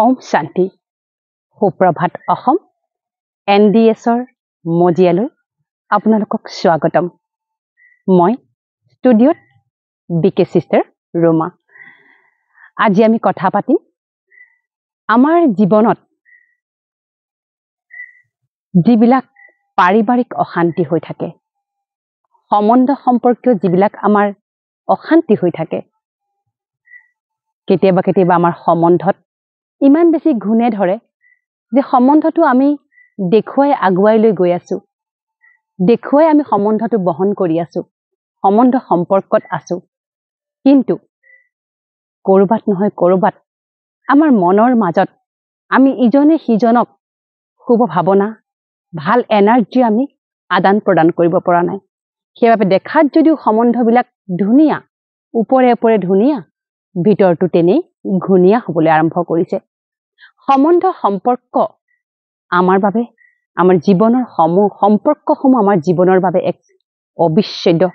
ওম শান্তি সুপ্ৰভাত Assam N D এছৰ মজিয়ালৈ আপোনালোকক স্বাগতম মই ষ্টুডিঅ'ত বি কে ছিষ্টাৰ ৰোমা আজি আমি কথা পাতিম আমাৰ জীৱনত যিবিলাক পাৰিবাৰিক অশান্তি হৈ থাকে সম্বন্ধ সম্পৰ্কীয় যিবিলাক আমাৰ অশান্তি হৈ থাকে কেতিয়াবা কেতিয়াবা আমাৰ সম্বন্ধত ইমান বেছি ঘূণে ধৰে যে সম্বন্ধটো আমি দেখুৱাই আগুৱাই লৈ গৈ আছোঁ দেখুৱাই আমি সম্বন্ধটো বহন কৰি আছোঁ সম্বন্ধ সম্পৰ্কত আছোঁ কিন্তু ক'ৰবাত নহয় ক'ৰবাত আমাৰ মনৰ মাজত আমি ইজনে সিজনক শুভ ভাৱনা ভাল এনাৰ্জি আমি আদান প্ৰদান কৰিব পৰা নাই সেইবাবে দেখাত যদিও সম্বন্ধবিলাক ধুনীয়া ওপৰে ওপৰে ধুনীয়া ভিতৰটো তেনেই ঘূণীয়া হ'বলৈ আৰম্ভ কৰিছে সম্বন্ধ সম্পৰ্ক আমাৰ বাবে আমাৰ জীৱনৰ সম সম্পৰ্কসমূহ আমাৰ জীৱনৰ বাবে এক অবিচ্ছেদ্য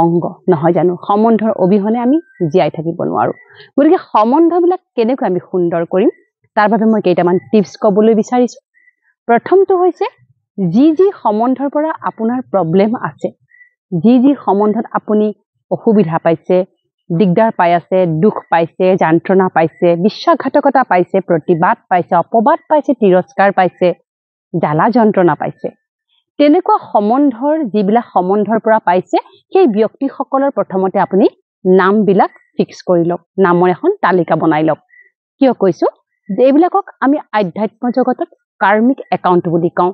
অংগ নহয় জানো সম্বন্ধৰ অবিহনে আমি জীয়াই থাকিব নোৱাৰোঁ গতিকে সম্বন্ধবিলাক কেনেকৈ আমি সুন্দৰ কৰিম তাৰ বাবে মই কেইটামান টিপছ ক'বলৈ বিচাৰিছোঁ প্ৰথমটো হৈছে যি যি সম্বন্ধৰ পৰা আপোনাৰ প্ৰব্লেম আছে যি যি সম্বন্ধত আপুনি অসুবিধা পাইছে দিগদাৰ পাই আছে দুখ পাইছে যন্ত্ৰণা পাইছে বিশ্বাসঘাতকতা পাইছে প্ৰতিবাদ পাইছে অপবাদ পাইছে তিৰস্কাৰ পাইছে জ্বালা যন্ত্ৰণা পাইছে তেনেকুৱা সম্বন্ধৰ যিবিলাক সম্বন্ধৰ পৰা পাইছে সেই ব্যক্তিসকলৰ প্ৰথমতে আপুনি নামবিলাক ফিক্স কৰি লওক নামৰ এখন তালিকা বনাই লওক কিয় কৈছো যে এইবিলাকক আমি আধ্যাত্ম জগতত কাৰ্মিক একাউণ্ট বুলি কওঁ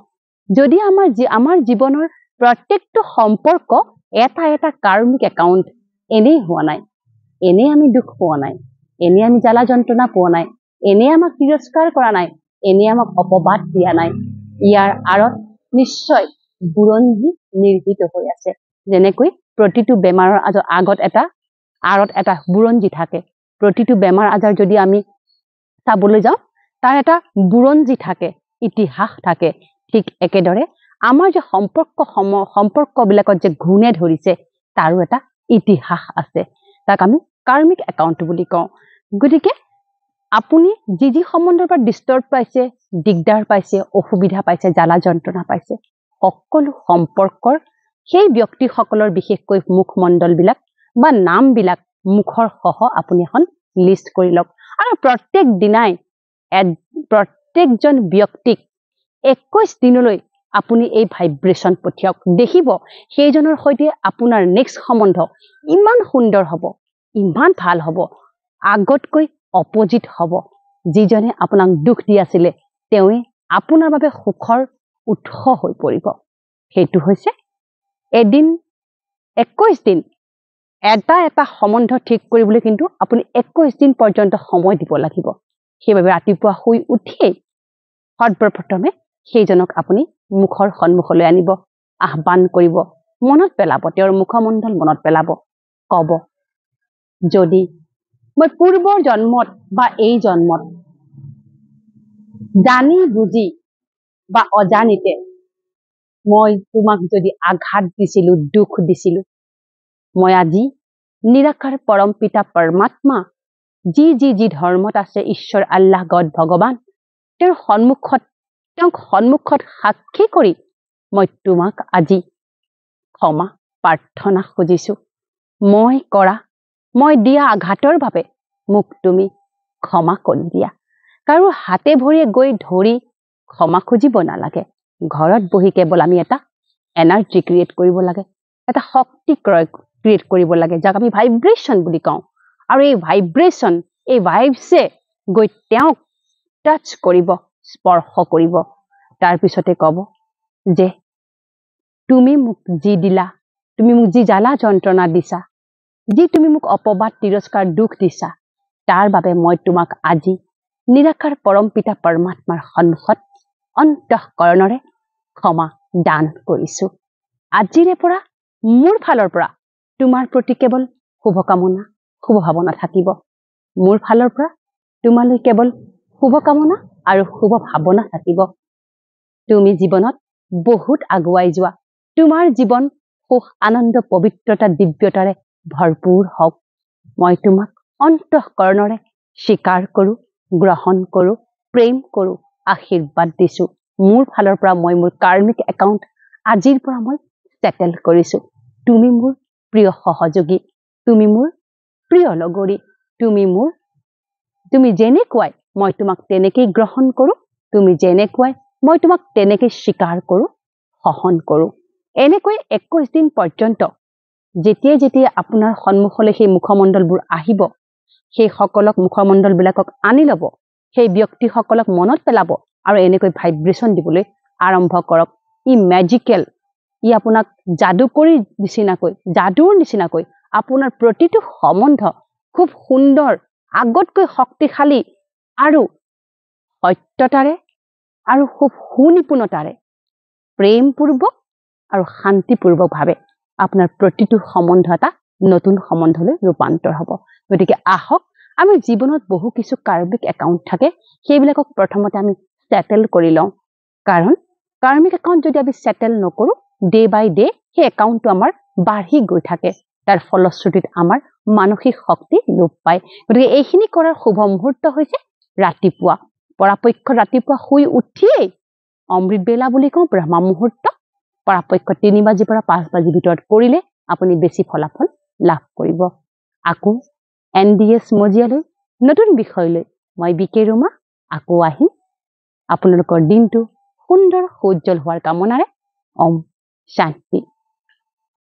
যদি আমাৰ যি আমাৰ জীৱনৰ প্ৰত্যেকটো সম্পৰ্ক এটা এটা কাৰ্মিক একাউণ্ট এনেই হোৱা নাই এনে আমি দুখ পোৱা নাই এনে আমি জ্বালা যন্ত্ৰণা পোৱা নাই এনে আমাক তিৰস্কাৰ কৰা নাই এনে আমাক অপবাদ দিয়া নাই ইয়াৰ আঁৰত নিশ্চয় বুৰঞ্জী নিৰ্জিত হৈ আছে যেনেকৈ প্ৰতিটো বেমাৰৰ আজৰ আগত এটা আঁৰত এটা বুৰঞ্জী থাকে প্ৰতিটো বেমাৰ আজাৰ যদি আমি চাবলৈ যাওঁ তাৰ এটা বুৰঞ্জী থাকে ইতিহাস থাকে ঠিক একেদৰে আমাৰ যে সম্পৰ্ক সম সম্পৰ্কবিলাকত যে ঘূণে ধৰিছে তাৰো এটা ইতিহাস আছে তাক আমি কাৰ্মিক একাউণ্ট বুলি কওঁ গতিকে আপুনি যি যি সম্বন্ধৰ পৰা ডিষ্টাৰ্ব পাইছে দিগদাৰ পাইছে অসুবিধা পাইছে জ্বালা যন্ত্ৰণা পাইছে সকলো সম্পৰ্কৰ সেই ব্যক্তিসকলৰ বিশেষকৈ মুখমণ্ডলবিলাক বা নামবিলাক মুখৰ সহ আপুনি এখন লিষ্ট কৰি লওক আৰু প্ৰত্যেক দিনাই প্ৰত্যেকজন ব্যক্তিক একৈছ দিনলৈ আপুনি এই ভাইব্ৰেশ্যন পঠিয়াওক দেখিব সেইজনৰ সৈতে আপোনাৰ নেক্সট সম্বন্ধ ইমান সুন্দৰ হ'ব ইমান ভাল হ'ব আগতকৈ অপজিত হ'ব যিজনে আপোনাক দুখ দি আছিলে তেওঁ আপোনাৰ বাবে সুখৰ উৎস হৈ পৰিব সেইটো হৈছে এদিন একৈছ দিন এটা এটা সম্বন্ধ ঠিক কৰিবলৈ কিন্তু আপুনি একৈছ দিন পৰ্যন্ত সময় দিব লাগিব সেইবাবে ৰাতিপুৱা শুই উঠিয়েই সৰ্বপ্ৰথমে সেইজনক আপুনি মুখৰ সন্মুখলৈ আনিব আহ্বান কৰিব মনত পেলাব তেওঁৰ মুখমণ্ডল মনত পেলাব ক'ব যদি মই পূৰ্বৰ জন্মত বা এই জন্মত জানি বুজি বা অজানিতে মই তোমাক যদি আঘাত দিছিলো দুখ দিছিলো মই আজি নিৰাকাৰ পৰম পিতা পৰমাত্মা যি যি যি ধৰ্মত আছে ঈশ্বৰ আল্লাহ গড ভগৱান তেওঁৰ সন্মুখত তেওঁক সন্মুখত সাক্ষী কৰি মই তোমাক আজি ক্ষমা প্ৰাৰ্থনা খুজিছোঁ মই কৰা মই দিয়া আঘাতৰ বাবে মোক তুমি ক্ষমা কৰি দিয়া কাৰো হাতে ভৰিয়ে গৈ ধৰি ক্ষমা খুজিব নালাগে ঘৰত বহি কেৱল আমি এটা এনাৰ্জি ক্ৰিয়েট কৰিব লাগে এটা শক্তি ক্ৰয় ক্ৰিয়েট কৰিব লাগে যাক আমি ভাইব্ৰেশ্যন বুলি কওঁ আৰু এই ভাইব্ৰেশ্যন এই ভাইবছে গৈ তেওঁক টাচ কৰিব স্পৰ্শ কৰিব তাৰপিছতে ক'ব যে তুমি মোক যি দিলা তুমি মোক যি জ্বালা যন্ত্ৰণা দিছা যি তুমি মোক অপবাদ তিৰস্কাৰ দুখ দিছা তাৰ বাবে মই তোমাক আজি নিৰাশাৰ পিতা পৰমাত্মাৰ সন্মুখত অন্তঃকৰণৰে ক্ষমা দান কৰিছোঁ আজিৰে পৰা মোৰ ফালৰ পৰা তোমাৰ প্ৰতি কেৱল শুভকামনা শুভ ভাৱনা থাকিব মোৰ ফালৰ পৰা তোমালৈ কেৱল শুভকামনা আৰু শুভ ভাৱনা থাকিব তুমি জীৱনত বহুত আগুৱাই যোৱা তোমাৰ জীৱন সুখ আনন্দ পবিত্ৰতা দিব্যতাৰে ভৰপূৰ হওক মই তোমাক অন্তঃকৰণৰে স্বীকাৰ কৰোঁ গ্ৰহণ কৰোঁ প্ৰেম কৰোঁ আশীৰ্বাদ দিছোঁ মোৰ ফালৰ পৰা মই মোৰ কাৰ্মিক একাউণ্ট আজিৰ পৰা মই ছেটেল কৰিছোঁ তুমি মোৰ প্ৰিয় সহযোগী তুমি মোৰ প্ৰিয় লগৰী তুমি মোৰ তুমি যেনেকুৱাই মই তোমাক তেনেকেই গ্ৰহণ কৰোঁ তুমি যেনেকুৱাই মই তোমাক তেনেকেই স্বীকাৰ কৰোঁ সহন কৰোঁ এনেকৈ একৈছ দিন পৰ্যন্ত যেতিয়াই যেতিয়াই আপোনাৰ সন্মুখলৈ সেই মুখমণ্ডলবোৰ আহিব সেইসকলক মুখমণ্ডলবিলাকক আনি ল'ব সেই ব্যক্তিসকলক মনত পেলাব আৰু এনেকৈ ভাইব্ৰেশ্যন দিবলৈ আৰম্ভ কৰক ই মেজিকেল ই আপোনাক যাদুকৰীৰ নিচিনাকৈ যাদুৰ নিচিনাকৈ আপোনাৰ প্ৰতিটো সম্বন্ধ খুব সুন্দৰ আগতকৈ শক্তিশালী আৰু সত্যতাৰে আৰু খুব সুনিপুণতাৰে প্ৰেমপূৰ্বক আৰু শান্তিপূৰ্বকভাৱে আপোনাৰ প্ৰতিটো সম্বন্ধ এটা নতুন সম্বন্ধলৈ ৰূপান্তৰ হ'ব গতিকে আহক আমি জীৱনত বহু কিছু কাৰ্মিক একাউণ্ট থাকে সেইবিলাকক প্ৰথমতে আমি ছেটেল কৰি লওঁ কাৰণ কাৰ্মিক একাউণ্ট যদি আমি ছেটেল নকৰোঁ ডে বাই ডে সেই একাউণ্টটো আমাৰ বাঢ়ি গৈ থাকে তাৰ ফলশ্ৰুতিত আমাৰ মানসিক শক্তি লোপ পায় গতিকে এইখিনি কৰাৰ শুভ মুহূৰ্ত হৈছে ৰাতিপুৱা পৰাপক্ষত ৰাতিপুৱা শুই উঠিয়েই অমৃত বেলা বুলি কওঁ ব্ৰহ্মা মুহূৰ্ত পৰাপক্ষত তিনি বাজিৰ পৰা পাঁচ বাজিৰ ভিতৰত কৰিলে আপুনি বেছি ফলাফল লাভ কৰিব আকৌ এন ডি এছ মজিয়ালৈ নতুন বিষয়লৈ মই বি কে ৰুমা আকৌ আহিম আপোনালোকৰ দিনটো সুন্দৰ সুজ্জ্বল হোৱাৰ কামনাৰে ওম শান্তি